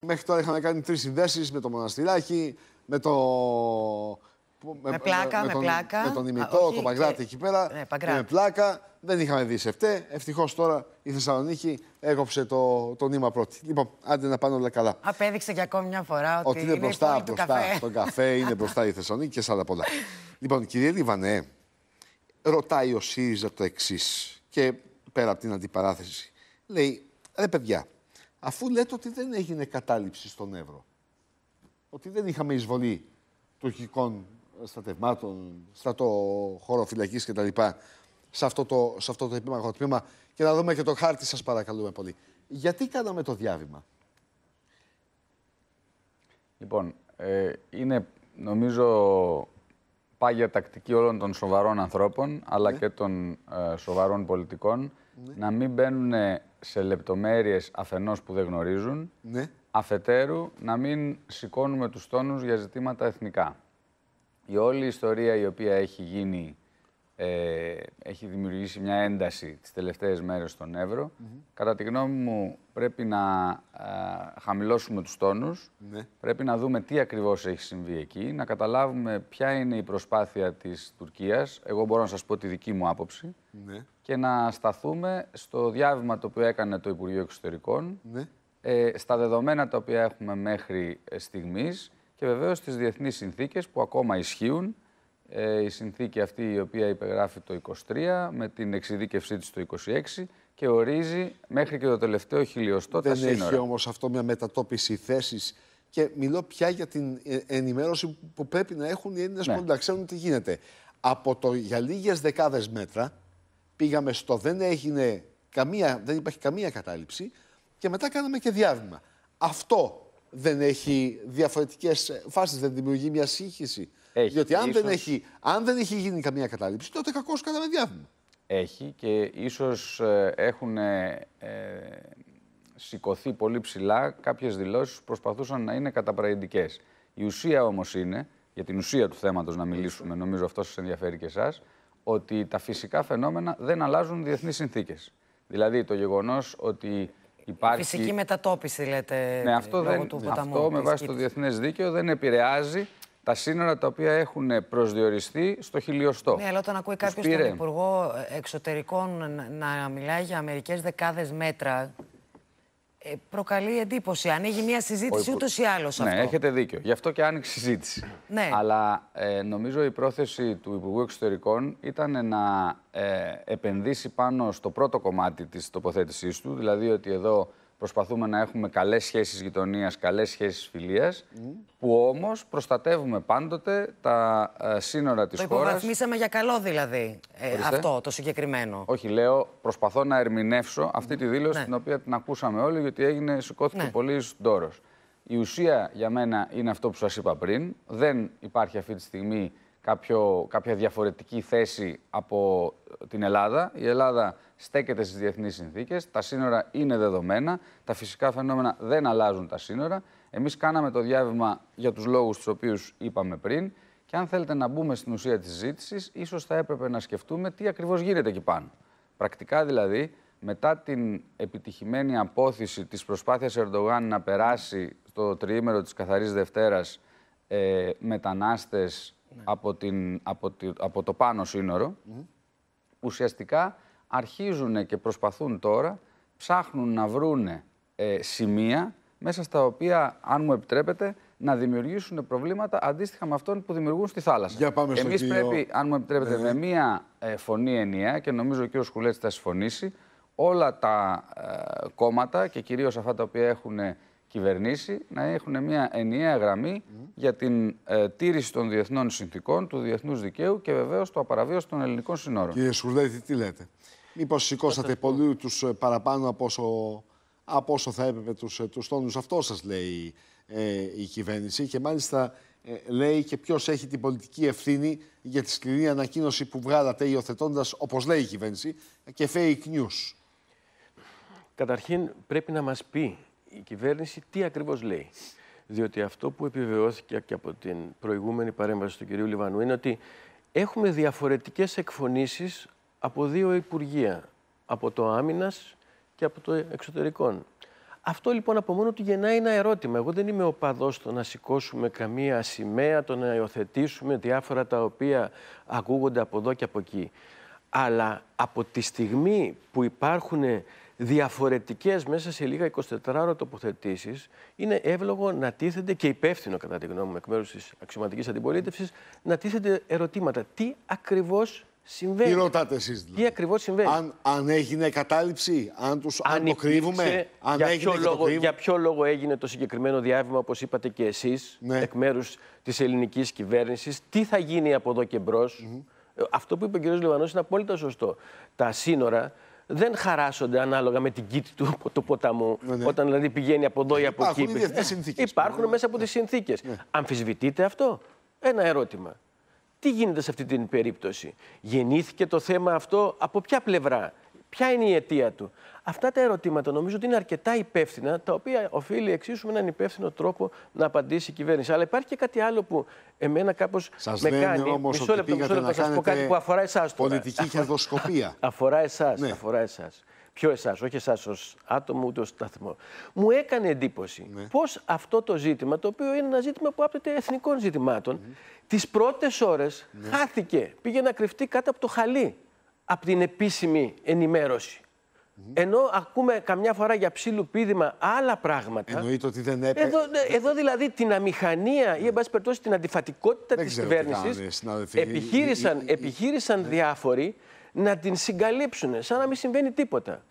Μέχρι τώρα είχαμε κάνει τρεις συνδέσεις με το Μοναστηράκι, με το. Με, πλάκα, με, τον, πλάκα. Με τον ημιτό, τον Παγκράτη εκεί πέρα. Ναι, με πλάκα. Δεν είχαμε δει σε φταί. Ευτυχώς τώρα η Θεσσαλονίκη έκοψε το, το νήμα πρώτη. Λοιπόν, άντε να πάνε όλα καλά. Απέδειξε και ακόμη μια φορά ότι, ότι είναι, μπροστά, μπροστά, μπροστά καφέ. τον καφέ, είναι μπροστά η Θεσσαλονίκη και σε άλλα πολλά. λοιπόν, κύριε Λιβανέ, ρωτάει ο ΣΥΡΙΖΑ το εξής και πέρα από την αντιπαράθεση. Λέει, ρε παιδιά, αφού λέτε ότι δεν έγινε κατάληψη στον Εύρο. Ότι δεν είχαμε εισβολή τουρκικών στρατευμάτων, χώρο φυλακής κτλ. Σε αυτό το, σε αυτό το επίμαχο τμήμα. Και να δούμε και το χάρτη σας παρακαλούμε πολύ. Γιατί κάναμε το διάβημα. Λοιπόν, ε, είναι νομίζω πάγια τακτική όλων των σοβαρών ανθρώπων, αλλά ναι. και των ε, σοβαρών πολιτικών, ναι. να μην μπαίνουν σε λεπτομέρειες αφενός που δεν γνωρίζουν, ναι. αφετέρου να μην σηκώνουμε τους τόνους για ζητήματα εθνικά. Η όλη ιστορία η οποία έχει γίνει ε, έχει δημιουργήσει μια ένταση τις τελευταίες μέρες στον Εύρο. Κατά τη γνώμη μου πρέπει να χαμηλώσουμε τους τόνους, ναι. πρέπει να δούμε τι ακριβώς έχει συμβεί εκεί, να καταλάβουμε ποια είναι η προσπάθεια της Τουρκίας, εγώ μπορώ να σας πω τη δική μου άποψη, ναι. και να σταθούμε στο διάβημα το οποίο έκανε το Υπουργείο Εξωτερικών, ναι. ε, στα δεδομένα τα οποία έχουμε μέχρι ε, στιγμής και βεβαίως στις διεθνείς συνθήκες που ακόμα ισχύουν, ε, η συνθήκη αυτή η οποία υπεγράφει το 23 με την εξειδίκευσή της το 26 και ορίζει μέχρι και το τελευταίο χιλιοστό Δεν τα σύνορα. Δεν έχει όμως αυτό μια μετατόπιση θέσης και μιλώ πια για την ε, ενημέρωση που πρέπει να έχουν οι Έλληνες ναι. που να ξέρουν τι γίνεται. Από το για λίγες δεκάδες μέτρα πήγαμε στο δεν έγινε καμία, δεν υπάρχει καμία κατάληψη και μετά κάναμε και διάβημα. Αυτό δεν έχει διαφορετικές ε, φάσεις, δεν δημιουργεί μια σύγχυση. Έχει. Διότι αν, δεν έχει, αν δεν έχει γίνει καμία καταλήψη, τότε κακός κάναμε διάβημα. Έχει και ίσως ε, έχουν ε, ε, σηκωθεί πολύ ψηλά κάποιες δηλώσεις που προσπαθούσαν να είναι καταπραγητικές. Η ουσία όμως είναι, για την ουσία του θέματος να μιλήσουμε, νομίζω αυτό σας ενδιαφέρει και εσάς, ότι τα φυσικά φαινόμενα δεν αλλάζουν διεθνείς συνθήκες. Δηλαδή το γεγονός ότι υπάρχει... Φυσική μετατόπιση λέτε ναι, αυτό δεν, του Αυτό με βάση το διεθνές δίκαιο δεν επηρεάζει τα σύνορα τα οποία έχουν προσδιοριστεί στο χιλιοστό. Ναι, αλλά όταν ακούει κάποιος τον Υπουργό Εξωτερικών να μιλάει για μερικές δεκάδες μέτρα, ε, προκαλεί εντύπωση. Ανοίγει μια συζήτηση ούτως ή άλλως ναι, αυτό. Ναι, έχετε δίκιο. Γι' αυτό και άνοιξε συζήτηση. Ναι. Αλλά ε, νομίζω η αλλω αυτο ναι εχετε δικιο γι αυτο και ανοιξε συζητηση ναι αλλα νομιζω η προθεση του Υπουργού Εξωτερικών ήταν να ε, επενδύσει πάνω στο πρώτο κομμάτι της τοποθέτησής του, δηλαδή ότι εδώ Προσπαθούμε να έχουμε καλές σχέσεις γειτονίας, καλές σχέσεις φιλίας, που όμως προστατεύουμε πάντοτε τα ε, σύνορα της χώρας. Το υποβαθμίσαμε για καλό δηλαδή ε, αυτό το συγκεκριμένο. Όχι, λέω, προσπαθώ να ερμηνεύσω αυτή τη ναι. δήλωση ναι. την οποία την ακούσαμε όλοι, γιατί έγινε, σηκώθηκε ναι. πολύ ντόρος. Η ουσία για μένα είναι αυτό που σας είπα πριν. Δεν υπάρχει αυτή τη στιγμή κάποιο, κάποια διαφορετική θέση από ε, την Ελλάδα. Η Ελλάδα στέκεται στις διεθνείς συνθήκες, τα σύνορα είναι δεδομένα, τα φυσικά φαινόμενα δεν αλλάζουν τα σύνορα. Εμείς κάναμε το διάβημα για τους λόγους τους οποίους είπαμε πριν και αν θέλετε να μπούμε στην ουσία της συζήτηση, ίσως θα έπρεπε να σκεφτούμε τι ακριβώς γίνεται εκεί πάνω. Πρακτικά δηλαδή, μετά την επιτυχημένη απόθεση της προσπάθειας Ερντογάν να περάσει το τριήμερο της Καθαρής Δευτέρας ε, μετανάστες ναι. από, την, από, από το πάνω σύνορο, ναι. ουσιαστικά αρχίζουν και προσπαθούν τώρα, ψάχνουν να βρούνε ε, σημεία μέσα στα οποία, αν μου επιτρέπετε, να δημιουργήσουν προβλήματα αντίστοιχα με αυτόν που δημιουργούν στη θάλασσα. Για Εμείς πρέπει, αν μου επιτρέπετε, ναι. με μία ε, φωνή ενιαία και νομίζω ο κ. Σκουλέτης θα συμφωνήσει, όλα τα ε, κόμματα και κυρίως αυτά τα οποία έχουν ε, κυβερνήσει να έχουν μια ενιαία γραμμή για την ε, τήρηση των διεθνών συνθήκων, του διεθνούς δικαίου και βεβαίως το απαραβίωση των ελληνικών συνόρων. Κύριε Σουρδέτη, τι λέτε. Μήπως σηκώσατε πολύ τους ε, παραπάνω από όσο, θα έπρεπε τους τους ε, τόνους. Αυτό σας λέει ε, η κυβέρνηση και μάλιστα λέει και ποιος έχει την πολιτική ευθύνη για τη σκληρή ανακοίνωση που βγάλατε υιοθετώντας, όπως λέει η κυβέρνηση, και fake news. Καταρχήν πρέπει να μας πει η κυβέρνηση τι ακριβώς λέει. Διότι αυτό που επιβεβαιώθηκε και από την προηγούμενη παρέμβαση του κυρίου Λιβανού είναι ότι έχουμε διαφορετικές εκφωνήσεις από δύο υπουργεία, από το άμυνας και από το εξωτερικών. Αυτό λοιπόν από μόνο του γεννάει ένα ερώτημα. Εγώ δεν είμαι οπαδός στο να σηκώσουμε καμία σημαία, το να υιοθετήσουμε διάφορα τα οποία ακούγονται από εδώ και από εκεί. Αλλά από τη στιγμή που υπάρχουν διαφορετικές μέσα σε λίγα 24 ώρα τοποθετήσεις, είναι εύλογο να τίθενται και υπεύθυνο κατά τη γνώμη μου εκ μέρους της αξιωματικής αντιπολίτευσης, να τίθενται ερωτήματα. Τι ακριβώς συμβαίνει. Τι ρωτάτε εσείς δηλαδή. Τι ακριβώς συμβαίνει. Αν, αν έγινε κατάληψη, αν τους αποκρύβουμε, αν, για έγινε. Ποιο λόγο, για ποιο λόγο έγινε το συγκεκριμένο διάβημα, όπως είπατε και εσείς ναι. εκ μέρους της ελληνικής κυβέρνησης, τι θα γίνει από εδώ και μπρος. Ε, αυτό που είπε ο κ. Λιβανός είναι απόλυτα σωστό. Τα σύνορα δεν χαράσσονται ανάλογα με την κήτη του ποταμού. Ναι, ναι. Όταν δηλαδή πηγαίνει από εδώ ή από εκεί. Υπάρχουν, ναι. μέσα από τις συνθήκες. Αμφισβητείτε αυτό. Ένα ερώτημα. Τι γίνεται σε αυτή την περίπτωση. Γεννήθηκε το θέμα αυτό από ποια πλευρά. Ποια είναι η αιτία του. Αυτά τα ερωτήματα νομίζω ότι είναι αρκετά υπεύθυνα, τα οποία οφείλει εξίσου με έναν υπεύθυνο τρόπο να απαντήσει η κυβέρνηση. Αλλά υπάρχει και κάτι άλλο που εμένα κάπως με κάνει. Όμως μισό λεπτό, μισό λεπτό, να σας πω κάτι που αφορά εσάς. Πολιτική χερδοσκοπία. αφορά εσάς. Ναι. Αφορά εσάς. Ποιο εσάς, όχι εσάς ως άτομο ούτε ως σταθμό. Μου έκανε εντύπωση ναι. πώς αυτό το ζήτημα, το οποίο είναι ένα ζήτημα που άπτεται εθνικών ζητημάτων, mm. Ναι. τις πρώτες ώρες ναι. χάθηκε. Πήγε να κρυφτεί κάτω από το χαλί από την επίσημη ενημέρωση. Ενώ ακούμε καμιά φορά για ψήλου πείδημα άλλα πράγματα. Εννοείται ότι δεν έπρεπε. Εδώ, ναι, εδώ δηλαδή την αμηχανία ή, εν πάση την αντιφατικότητα τη κυβέρνηση επιχείρησαν, επιχείρησαν ναι. διάφοροι να την συγκαλύψουν, σαν να μην συμβαίνει τίποτα.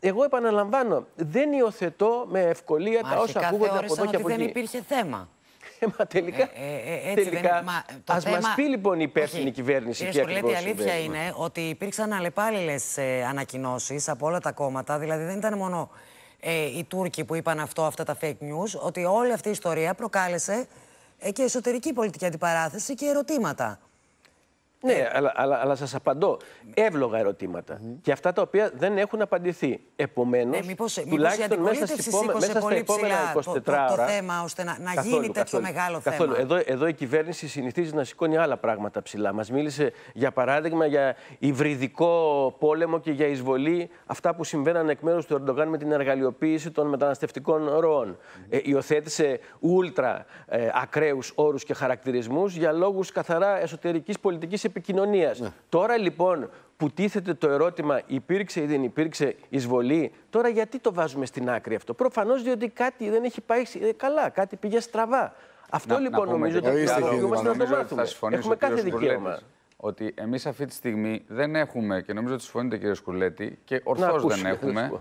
Εγώ επαναλαμβάνω, δεν υιοθετώ με ευκολία τα όσα ακούγονται από εδώ και από εκεί. Δεν υπήρχε θέμα θέμα τελικά. Ε, ε, ε τελικά. Μα, το ας θέμα... μας πει λοιπόν η υπεύθυνη Όχι. κυβέρνηση Κύριε η αλήθεια είναι ότι υπήρξαν αλλεπάλληλες ε, ανακοινώσεις από όλα τα κόμματα, δηλαδή δεν ήταν μόνο ε, οι Τούρκοι που είπαν αυτό, αυτά τα fake news, ότι όλη αυτή η ιστορία προκάλεσε ε, και εσωτερική πολιτική αντιπαράθεση και ερωτήματα. Ναι, αλλά, αλλά, σας απαντώ. Εύλογα ερωτήματα. Και αυτά τα οποία δεν έχουν απαντηθεί. Επομένως, ε, τουλάχιστον μέσα, στις υπόμε, μέσα στα επόμενα 24 το, το, το θέμα ώστε να, να γίνει τέτοιο μεγάλο καθόλου. θέμα. Εδώ, εδώ η κυβέρνηση συνηθίζει να σηκώνει άλλα πράγματα ψηλά. Μας μίλησε, για παράδειγμα, για υβριδικό πόλεμο και για εισβολή. Αυτά που συμβαίνανε εκ μέρους του Ερντογάν με την εργαλειοποίηση των μεταναστευτικών ροών. Mm -hmm. ε, υιοθέτησε ούλτρα ε, ακραίους όρους και χαρακτηρισμούς για λόγους καθαρά εσωτερικής πολιτικής επικοινωνίας. Ναι. Τώρα λοιπόν που τίθεται το ερώτημα υπήρξε ή δεν υπήρξε εισβολή, τώρα γιατί το βάζουμε στην άκρη αυτό. Προφανώς διότι κάτι δεν έχει πάει ε, καλά, κάτι πήγε στραβά. Αυτό να, λοιπόν να νομίζω ότι πρέπει να το μάθουμε. Έχουμε κάθε δικαίωμα ότι εμείς αυτή τη στιγμή δεν έχουμε, και νομίζω ότι συμφωνείτε κύριε Σκουλέτη, και ορθώς δεν έχουμε,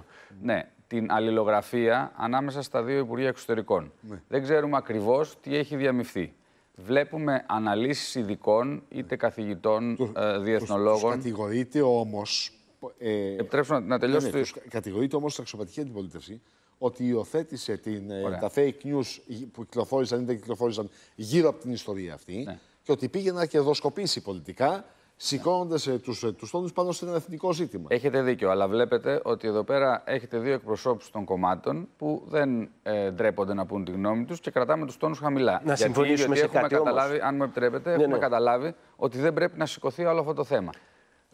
ναι, την αλληλογραφία ανάμεσα στα δύο Υπουργεία Εξωτερικών. Ναι. Δεν ξέρουμε ακριβώς τι έχει διαμειφθεί βλέπουμε αναλύσεις ειδικών, είτε καθηγητών, ε, διεθνολόγων. Τους, κατηγορείται όμως... Ε, Επιτρέψτε να ναι, ναι, τελειώσω. Ναι, τους κατηγορείται όμως η την αντιπολίτευση ότι υιοθέτησε την, ε, τα fake news που κυκλοφόρησαν ή δεν κυκλοφόρησαν γύρω από την ιστορία αυτή ναι. και ότι πήγε να κερδοσκοπήσει πολιτικά σηκώνοντας ε, τους τους ε, τόνους πάνω σε ένα εθνικό ζήτημα. Έχετε δίκιο, αλλά βλέπετε ότι εδώ πέρα έχετε δύο εκπροσώπους των κομμάτων που δεν ε, ντρέπονται να πούν τη γνώμη τους και κρατάμε τους τόνους χαμηλά. Να συμφωνήσουμε γιατί, σε κάτι. Καταλάβει, αν μου επιτρέπετε, ναι, έχουμε ναι. καταλάβει ότι δεν πρέπει να σηκωθεί όλο αυτό το θέμα.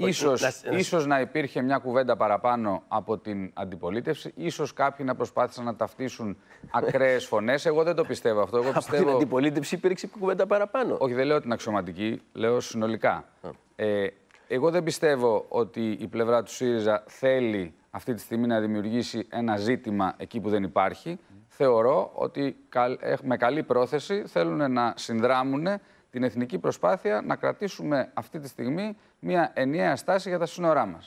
Ίσως, να... ίσως να υπήρχε μια κουβέντα παραπάνω από την αντιπολίτευση. Ίσως κάποιοι να προσπάθησαν να ταυτίσουν ακραίες φωνές. Εγώ δεν το πιστεύω αυτό. Εγώ πιστεύω... Από την αντιπολίτευση υπήρξε κουβέντα παραπάνω. Όχι, δεν λέω την αξιωματική, λέω συνολικά. Ε, εγώ δεν πιστεύω ότι η πλευρά του ΣΥΡΙΖΑ θέλει αυτή τη στιγμή να δημιουργήσει ένα ζήτημα εκεί που δεν υπάρχει. Θεωρώ ότι με καλή πρόθεση θέλουν να συνδράμουν την εθνική προσπάθεια να κρατήσουμε αυτή τη στιγμή μια ενιαία στάση για τα σύνορά μας.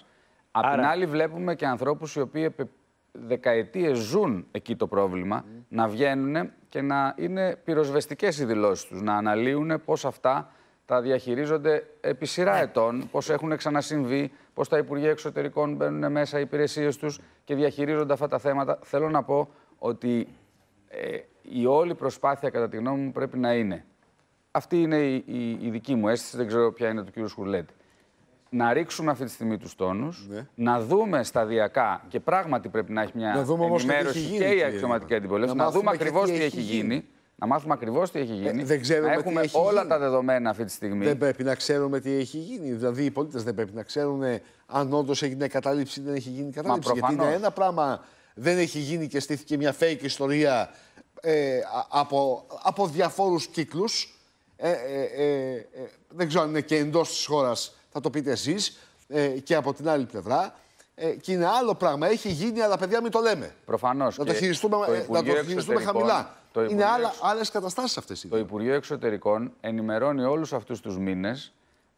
Απ' την άλλη, βλέπουμε και ανθρώπους οι οποίοι επί δεκαετίες ζουν εκεί το πρόβλημα, να βγαίνουν και να είναι πυροσβεστικές οι δηλώσεις τους, να αναλύουν πώς αυτά τα διαχειρίζονται επί σειρά ναι. ετών, πώς έχουν ξανασυμβεί, πώς τα Υπουργεία Εξωτερικών μπαίνουν μέσα οι υπηρεσίες τους και διαχειρίζονται αυτά τα θέματα. Θέλω να πω ότι ε, η όλη προσπάθεια, κατά τη γνώμη μου, πρέπει να είναι αυτή είναι η, η, δική μου αίσθηση, δεν ξέρω ποια είναι του κύριου Σκουρλέτη. Να ρίξουμε αυτή τη στιγμή τους τόνους, ναι. να δούμε σταδιακά και πράγματι πρέπει να έχει μια να ενημέρωση και, και η αξιωματική αντιπολίτευση, να, δούμε ακριβώς τι έχει γίνει. Ε, να μάθουμε ακριβώς τι έχει γίνει. να έχουμε όλα τα δεδομένα αυτή τη στιγμή. Δεν πρέπει να ξέρουμε τι έχει γίνει. Δηλαδή, οι πολίτες δεν πρέπει να ξέρουν αν όντως έγινε κατάληψη ή δεν έχει γίνει κατάληψη. Γιατί είναι ένα πράγμα. Δεν έχει γίνει και στήθηκε μια fake ιστορία ε, από, από διαφόρους κύκλους. Ε ε, ε, ε, δεν ξέρω αν είναι και εντός της χώρας, θα το πείτε εσείς, ε, και από την άλλη πλευρά. και είναι άλλο πράγμα. Έχει γίνει, αλλά παιδιά μην το λέμε. Προφανώς. Να το χειριστούμε, το να το χειριστούμε χαμηλά. Το είναι άλλες καταστάσεις αυτές. Το Υπουργείο Εξωτερικών ενημερώνει όλους αυτούς τους μήνες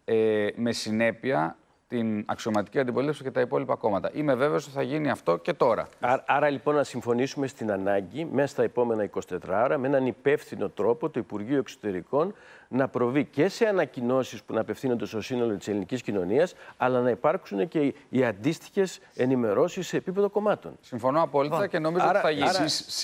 ε, με συνέπεια την αξιωματική αντιπολίτευση και τα υπόλοιπα κόμματα. Είμαι βέβαιος ότι θα γίνει αυτό και τώρα. Άρα, άρα λοιπόν να συμφωνήσουμε στην ανάγκη μέσα στα επόμενα 24 ώρα με έναν υπεύθυνο τρόπο το Υπουργείο Εξωτερικών να προβεί και σε ανακοινώσεις που να απευθύνονται στο σύνολο της ελληνικής κοινωνίας, αλλά να υπάρξουν και οι αντίστοιχες ενημερώσεις σε επίπεδο κομμάτων. Συμφωνώ απόλυτα λοιπόν, και νομίζω άρα, ότι θα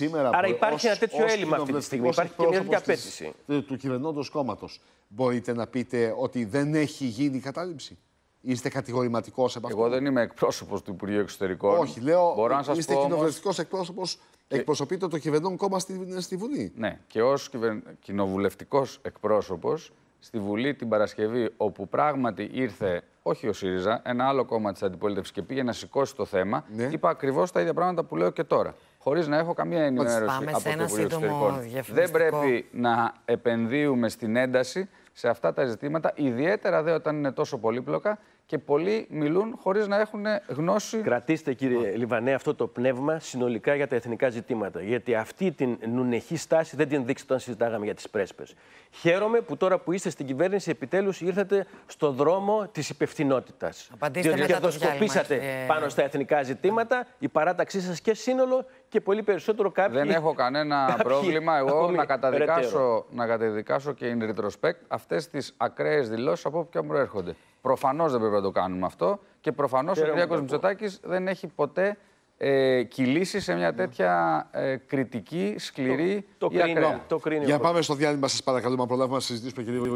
γίνει. Άρα, άρα υπάρχει ως, ένα τέτοιο έλλειμμα αυτή τη στιγμή. Υπάρχει και μια απέτηση. Του κυβερνώντος κόμματος. Μπορείτε να πείτε ότι δεν έχει γίνει κατάληψη. Είστε κατηγορηματικός σε αυτό. Εγώ δεν είμαι εκπρόσωπος του Υπουργείου Εξωτερικών. Όχι, λέω. είστε κοινοβουλευτικό όμως... εκπρόσωπος. Και... Εκπροσωπείτε το κυβερνών κόμμα στη, στη Βουλή. Ναι, και ως κυβερ... κοινοβουλευτικός εκπρόσωπος στη Βουλή την Παρασκευή, όπου πράγματι ήρθε όχι ο ΣΥΡΙΖΑ, ένα άλλο κόμμα της αντιπολίτευσης και πήγε να σηκώσει το θέμα, ναι. είπα ακριβώς τα ίδια πράγματα που λέω και τώρα. Χωρίς να έχω καμία ενημέρωση από το Υπουργείο Δεν πρέπει να επενδύουμε στην ένταση σε αυτά τα ζητήματα, ιδιαίτερα δε όταν είναι τόσο πολύπλοκα και πολλοί μιλούν χωρίς να έχουν γνώση. Κρατήστε, κύριε Λιβανέ, αυτό το πνεύμα συνολικά για τα εθνικά ζητήματα. Γιατί αυτή την νουνεχή στάση δεν την δείξατε όταν συζητάγαμε για τις πρέσπες. Χαίρομαι που τώρα που είστε στην κυβέρνηση, επιτέλους ήρθατε στο δρόμο της υπευθυνότητας. Διότι κερδοσκοπήσατε ε, πάνω στα εθνικά ζητήματα, η παράταξή σας και σύνολο και πολύ περισσότερο κάποιοι. Δεν έχω κανένα πρόβλημα εγώ να καταδικάσω, να καταδικάσω και in retrospect αυτές τις ακραίες δηλώσεις από όποια προέρχονται. Προφανώς δεν πρέπει να το κάνουμε αυτό και προφανώς ο Κυριάκο Μητσοτάκης δεν έχει ποτέ ε, κυλήσει σε μια ναι. τέτοια ε, κριτική, σκληρή το, το ή το Για πάμε στο διάλειμμα, σας παρακαλούμε, να προλάβουμε να συζητήσουμε, λίγο.